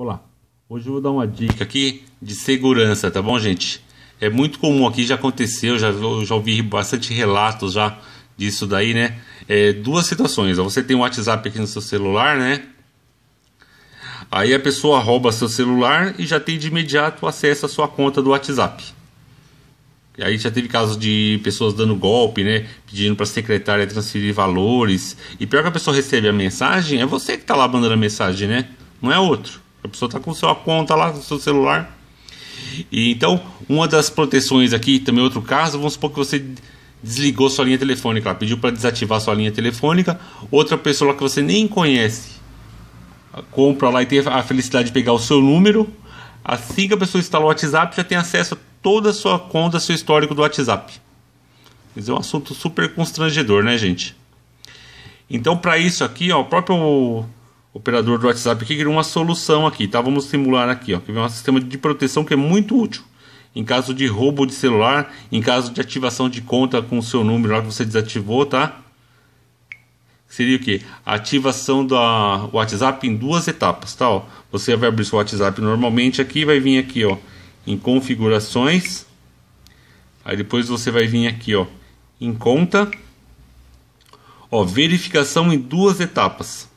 Olá, hoje eu vou dar uma dica aqui de segurança, tá bom, gente? É muito comum aqui, já aconteceu, já, já ouvi bastante relatos já disso daí, né? É, duas situações, você tem um WhatsApp aqui no seu celular, né? Aí a pessoa rouba seu celular e já tem de imediato acesso à sua conta do WhatsApp. E aí já teve casos de pessoas dando golpe, né? Pedindo para a secretária transferir valores. E pior que a pessoa recebe a mensagem, é você que está lá mandando a mensagem, né? Não é outro. A pessoa está com sua conta lá no seu celular. E então, uma das proteções aqui, também outro caso, vamos supor que você desligou sua linha telefônica, lá, pediu para desativar sua linha telefônica, outra pessoa que você nem conhece compra lá e tem a felicidade de pegar o seu número. Assim que a pessoa instala o WhatsApp, já tem acesso a toda a sua conta, seu histórico do WhatsApp. Mas é um assunto super constrangedor, né, gente? Então, para isso aqui, ó, o próprio operador do WhatsApp que criou uma solução aqui, tá? Vamos simular aqui, ó, que vem um sistema de proteção que é muito útil em caso de roubo de celular, em caso de ativação de conta com o seu número lá que você desativou, tá? Seria o que? Ativação do WhatsApp em duas etapas, tá? Ó, você vai abrir seu WhatsApp normalmente aqui, vai vir aqui, ó, em configurações. Aí depois você vai vir aqui, ó, em conta. Ó, verificação em duas etapas.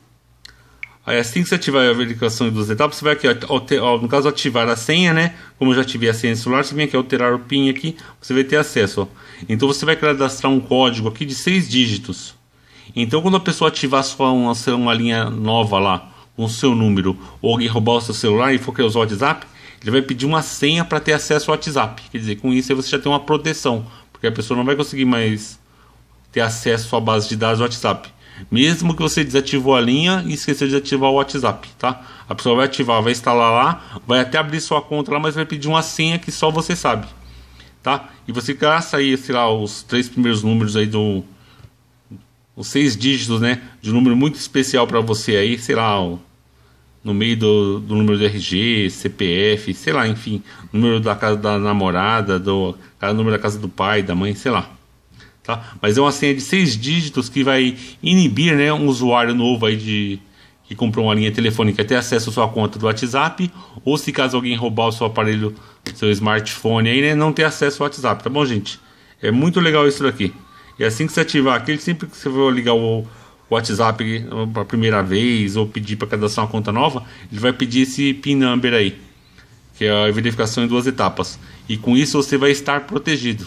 Aí assim que você ativar a verificação em duas etapas, você vai aqui, no caso ativar a senha, né? Como eu já tive a senha celular, você vem aqui alterar o PIN aqui, você vai ter acesso. Ó. Então você vai cadastrar um código aqui de seis dígitos. Então quando a pessoa ativar sua uma, uma linha nova lá com o seu número, ou alguém roubar o seu celular e for querer usar o WhatsApp, ele vai pedir uma senha para ter acesso ao WhatsApp. Quer dizer, com isso você já tem uma proteção, porque a pessoa não vai conseguir mais ter acesso à base de dados do WhatsApp. Mesmo que você desativou a linha e esqueceu de ativar o WhatsApp, tá? A pessoa vai ativar, vai instalar lá, vai até abrir sua conta lá, mas vai pedir uma senha que só você sabe, tá? E você graça aí, sei lá, os três primeiros números aí do os seis dígitos, né, de um número muito especial para você aí, sei lá, no meio do, do, número do RG, CPF, sei lá, enfim, número da casa da namorada, do número da casa do pai, da mãe, sei lá. Tá? Mas é uma senha de seis dígitos que vai inibir né, um usuário novo aí de, que comprou uma linha telefônica ter acesso à sua conta do WhatsApp, ou se caso alguém roubar o seu aparelho, seu smartphone aí, né, não ter acesso ao WhatsApp, tá bom, gente? É muito legal isso daqui. E é assim que você ativar aquele, sempre que você for ligar o WhatsApp eh, a primeira vez ou pedir para cadastrar uma conta nova, ele vai pedir esse PIN number aí, que é a verificação em duas etapas. E com isso você vai estar protegido.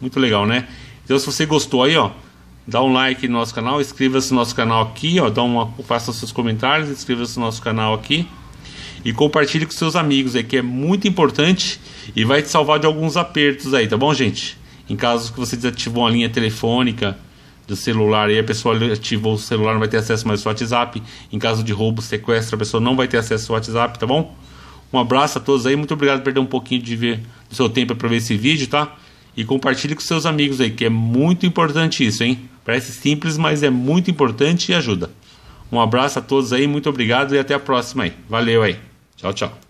Muito legal, né? Então se você gostou aí, ó, dá um like no nosso canal, inscreva-se no nosso canal aqui, ó, dá uma, faça seus comentários, inscreva-se no nosso canal aqui e compartilhe com seus amigos aí, que é muito importante e vai te salvar de alguns apertos aí, tá bom, gente? Em caso que você desativou a linha telefônica do celular e a pessoa ativou o celular, não vai ter acesso mais ao WhatsApp. Em caso de roubo, sequestro, a pessoa não vai ter acesso ao WhatsApp, tá bom? Um abraço a todos aí, muito obrigado por perder um pouquinho de ver do seu tempo para ver esse vídeo, tá? e compartilhe com seus amigos aí, que é muito importante isso, hein? Parece simples, mas é muito importante e ajuda. Um abraço a todos aí, muito obrigado e até a próxima aí. Valeu aí. Tchau, tchau.